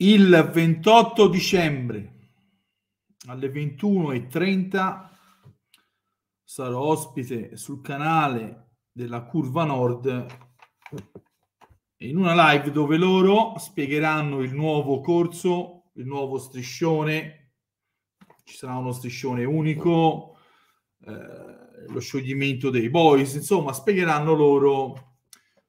il 28 dicembre alle 21.30 sarò ospite sul canale della Curva Nord in una live dove loro spiegheranno il nuovo corso, il nuovo striscione, ci sarà uno striscione unico, eh, lo scioglimento dei boys, insomma spiegheranno loro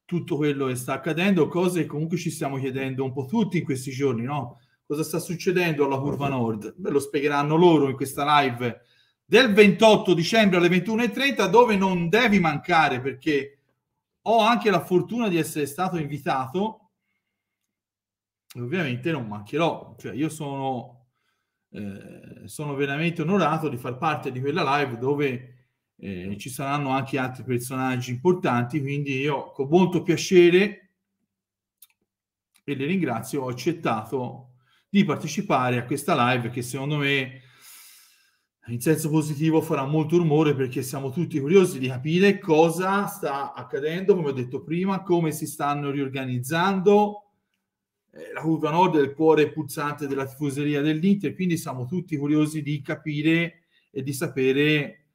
tutto quello che sta accadendo, cose che comunque ci stiamo chiedendo un po' tutti in questi giorni, no? Cosa sta succedendo alla curva nord? Ve lo spiegheranno loro in questa live del 28 dicembre alle 21.30, dove non devi mancare perché ho anche la fortuna di essere stato invitato. Ovviamente non mancherò, cioè io sono, eh, sono veramente onorato di far parte di quella live dove eh, ci saranno anche altri personaggi importanti, quindi io con molto piacere e le ringrazio, ho accettato di partecipare a questa live che secondo me in senso positivo farà molto rumore perché siamo tutti curiosi di capire cosa sta accadendo, come ho detto prima, come si stanno riorganizzando. Eh, la curva nord è il cuore pulsante della tifoseria dell'Inter, quindi siamo tutti curiosi di capire e di sapere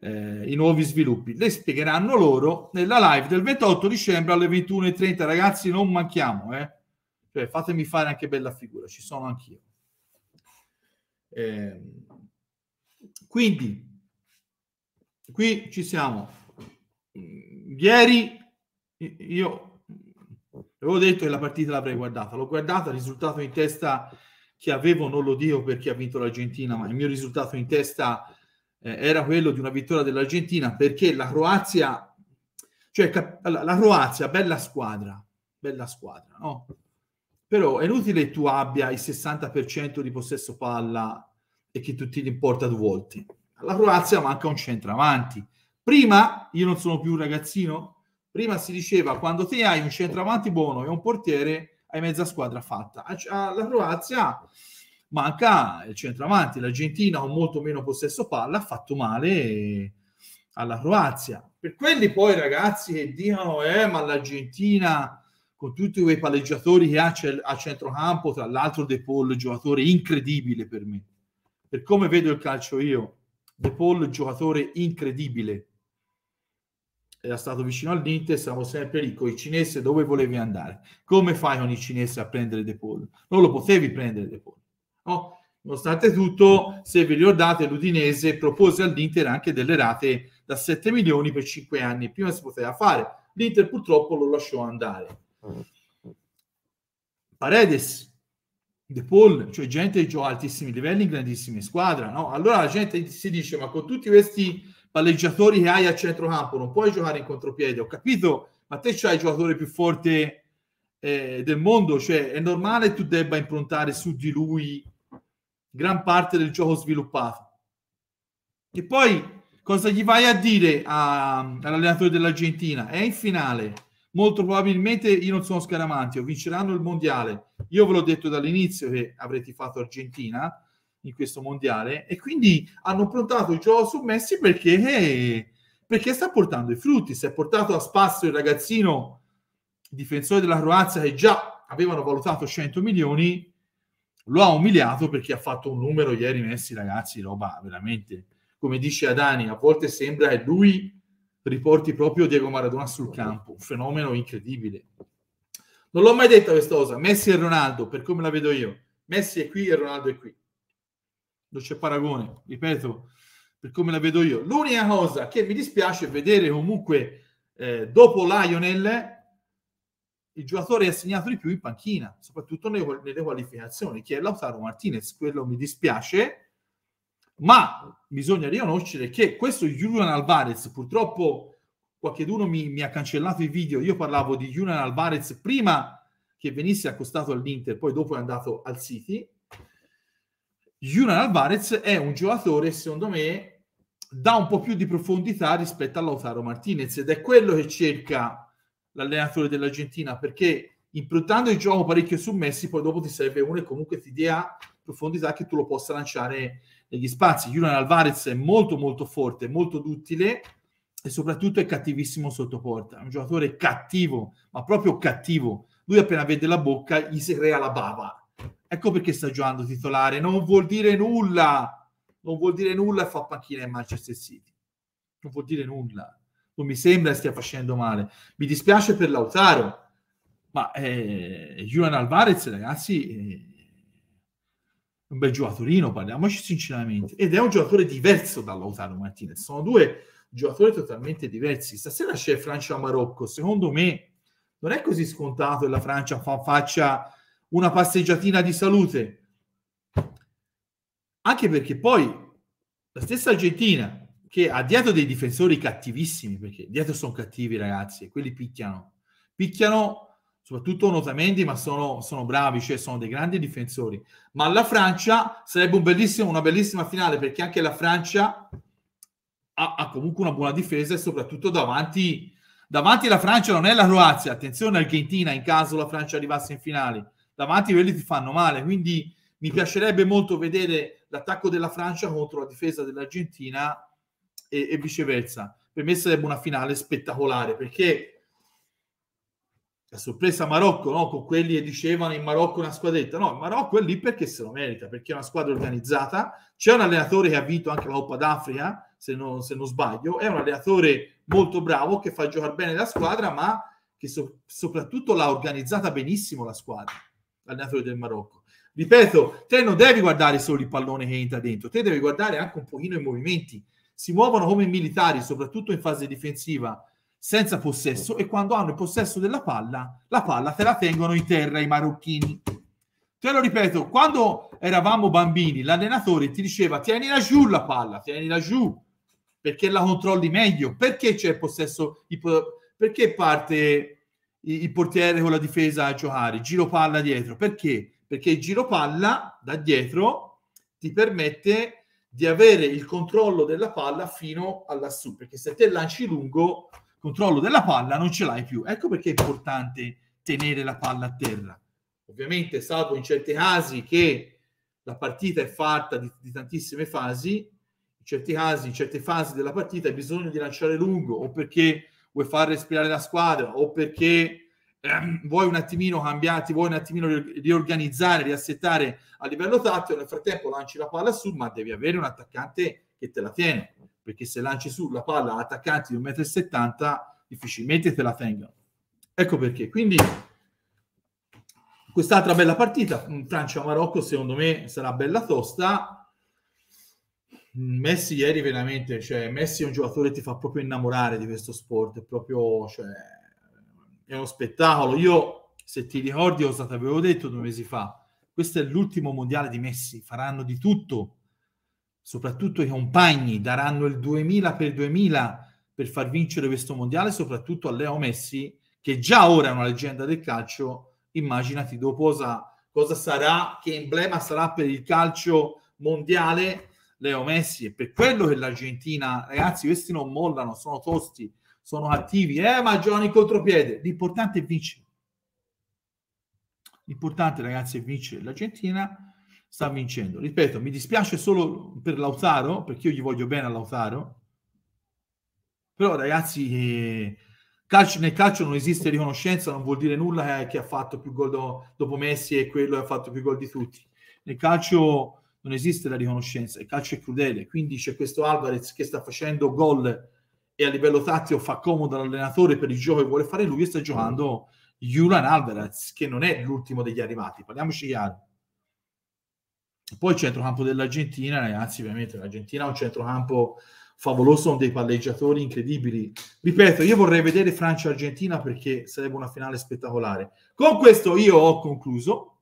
eh, i nuovi sviluppi. Le spiegheranno loro nella live del 28 dicembre alle 21.30. Ragazzi, non manchiamo, eh? cioè, fatemi fare anche bella figura, ci sono anch'io. Eh, quindi, qui ci siamo. Mm, ieri io avevo detto che la partita l'avrei guardata, l'ho guardata, il risultato in testa che avevo non lo dico perché ha vinto l'Argentina, ma il mio risultato in testa eh, era quello di una vittoria dell'Argentina perché la Croazia, cioè cap- la Croazia, bella squadra, bella squadra, no? Però è inutile che tu abbia il 60% di possesso palla e che tu tiri in porta due volte. La Croazia manca un centravanti. Prima, io non sono più un ragazzino, prima si diceva quando te hai un centravanti buono e un portiere hai mezza squadra fatta. Alla Croazia manca il centravanti. L'Argentina con molto meno possesso palla ha fatto male alla Croazia. Per quelli poi ragazzi che dicono, eh, ma l'Argentina con tutti quei palleggiatori che ha a centrocampo, tra l'altro De Paul, giocatore incredibile per me. Per come vedo il calcio io, De Paul, giocatore incredibile. Era stato vicino all'Inter, siamo sempre lì con i cinesi dove volevi andare. Come fai con i cinesi a prendere De Paul? Non lo potevi prendere De Paul. Oh, nonostante tutto, se vi ricordate, l'Udinese propose all'Inter anche delle rate da 7 milioni per 5 anni. Prima si poteva fare, l'Inter purtroppo lo lasciò andare. Paredes, De Paul, cioè gente che gioca a altissimi livelli in grandissime squadre. No? Allora la gente si dice, ma con tutti questi palleggiatori che hai a centrocampo non puoi giocare in contropiede. Ho capito, ma te c'hai il giocatore più forte eh, del mondo, cioè è normale che tu debba improntare su di lui gran parte del gioco sviluppato. E poi cosa gli vai a dire a, all'allenatore dell'Argentina? È in finale, molto probabilmente io non sono Scaramantio, vinceranno il mondiale. Io ve l'ho detto dall'inizio che avrete fatto Argentina in questo mondiale e quindi hanno prontato il gioco su Messi perché, eh, perché sta portando i frutti, si è portato a spasso il ragazzino difensore della Croazia che già avevano valutato 100 milioni lo ha umiliato perché ha fatto un numero ieri Messi, ragazzi, roba veramente, come dice Adani, a volte sembra che lui riporti proprio Diego Maradona sul campo, un fenomeno incredibile. Non l'ho mai detta questa cosa, Messi e Ronaldo, per come la vedo io, Messi è qui e Ronaldo è qui. Non c'è paragone, ripeto, per come la vedo io. L'unica cosa che mi dispiace è vedere comunque eh, dopo Lionel il giocatore è segnato di più in panchina, soprattutto nelle, nelle qualificazioni, che è Lautaro Martinez. Quello mi dispiace, ma bisogna riconoscere che questo Julian Alvarez, purtroppo qualcuno mi, mi ha cancellato i video, io parlavo di Julian Alvarez prima che venisse accostato all'Inter, poi dopo è andato al City. Julian Alvarez è un giocatore, secondo me, da un po' più di profondità rispetto a Lautaro Martinez ed è quello che cerca l'allenatore dell'Argentina perché improntando il gioco parecchio su Messi, poi dopo ti serve uno e comunque ti dia profondità che tu lo possa lanciare negli spazi. Julian Alvarez è molto molto forte, molto duttile e soprattutto è cattivissimo sotto porta. È un giocatore cattivo, ma proprio cattivo. Lui appena vede la bocca gli si crea la bava. Ecco perché sta giocando titolare, non vuol dire nulla. Non vuol dire nulla e fa panchina in Manchester City. Non vuol dire nulla o mi sembra stia facendo male. Mi dispiace per Lautaro, ma eh, Juan Alvarez, ragazzi, eh, un bel giocatorino, parliamoci sinceramente. Ed è un giocatore diverso da Lautaro Martinez. Sono due giocatori totalmente diversi. Stasera c'è Francia-Marocco. Secondo me non è così scontato che la Francia fa, faccia una passeggiatina di salute. Anche perché poi la stessa Argentina che ha dietro dei difensori cattivissimi, perché dietro sono cattivi ragazzi, e quelli picchiano. Picchiano soprattutto notamente, ma sono, sono, bravi, cioè sono dei grandi difensori. Ma la Francia sarebbe un una bellissima finale, perché anche la Francia ha, ha comunque una buona difesa e soprattutto davanti, davanti alla Francia non è la Croazia, attenzione Argentina in caso la Francia arrivasse in finale, davanti quelli ti fanno male, quindi mi piacerebbe molto vedere l'attacco della Francia contro la difesa dell'Argentina e, e viceversa. Per me sarebbe una finale spettacolare perché la sorpresa Marocco, no? con quelli che dicevano in Marocco una squadretta. No, il Marocco è lì perché se lo merita, perché è una squadra organizzata. C'è un allenatore che ha vinto anche la Coppa d'Africa, se non, se non, sbaglio. È un allenatore molto bravo che fa giocare bene la squadra, ma che so- soprattutto l'ha organizzata benissimo la squadra, l'allenatore del Marocco. Ripeto, te non devi guardare solo il pallone che entra dentro, te devi guardare anche un pochino i movimenti, si muovono come militari, soprattutto in fase difensiva, senza possesso e quando hanno il possesso della palla, la palla te la tengono in terra i marocchini. Te lo ripeto, quando eravamo bambini, l'allenatore ti diceva tienila giù la palla, tienila giù, perché la controlli meglio, perché c'è il possesso, perché parte il portiere con la difesa a giocare, giro palla dietro, perché? Perché il giro palla da dietro ti permette di avere il controllo della palla fino a lassù, perché se te lanci lungo, controllo della palla non ce l'hai più. Ecco perché è importante tenere la palla a terra. Ovviamente, salvo in certi casi che la partita è fatta di, di tantissime fasi, in certi casi, in certe fasi della partita hai bisogno di lanciare lungo o perché vuoi far respirare la squadra o perché Ehm, vuoi un attimino cambiarti, vuoi un attimino riorganizzare, riassettare a livello tattico, nel frattempo lanci la palla su, ma devi avere un attaccante che te la tiene, perché se lanci su la palla a attaccanti di 1,70 m, difficilmente te la tengono. Ecco perché. Quindi quest'altra bella partita, Francia-Marocco, secondo me sarà bella tosta. Messi ieri veramente, cioè Messi è un giocatore che ti fa proprio innamorare di questo sport, è proprio, cioè, è uno spettacolo. Io, se ti ricordi, cosa ti avevo detto due mesi fa, questo è l'ultimo mondiale di Messi, faranno di tutto, soprattutto i compagni, daranno il 2000 per 2000 per far vincere questo mondiale, soprattutto a Leo Messi, che già ora è una leggenda del calcio, immaginati dopo cosa, cosa sarà, che emblema sarà per il calcio mondiale Leo Messi. e per quello che l'Argentina, ragazzi, questi non mollano, sono tosti sono attivi, eh, ma giocano in contropiede. L'importante è vincere. L'importante, ragazzi, è vincere. L'Argentina sta vincendo. Ripeto, mi dispiace solo per Lautaro, perché io gli voglio bene a Lautaro. Però, ragazzi, eh, calcio, nel calcio non esiste riconoscenza, non vuol dire nulla eh, che ha fatto più gol do, dopo Messi e quello che ha fatto più gol di tutti. Nel calcio non esiste la riconoscenza, il calcio è crudele, quindi c'è questo Alvarez che sta facendo gol e a livello tattico fa comodo all'allenatore per il gioco che vuole fare lui e sta mm. giocando Julian Alvarez, che non è l'ultimo degli arrivati, parliamoci chiaro. Poi il centrocampo dell'Argentina, ragazzi, ovviamente l'Argentina ha un centrocampo favoloso, sono dei palleggiatori incredibili. Ripeto, io vorrei vedere Francia-Argentina perché sarebbe una finale spettacolare. Con questo io ho concluso.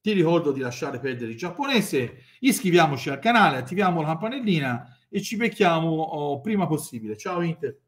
Ti ricordo di lasciare perdere il giapponese, iscriviamoci al canale, attiviamo la campanellina e ci becchiamo oh, prima possibile. Ciao Inter.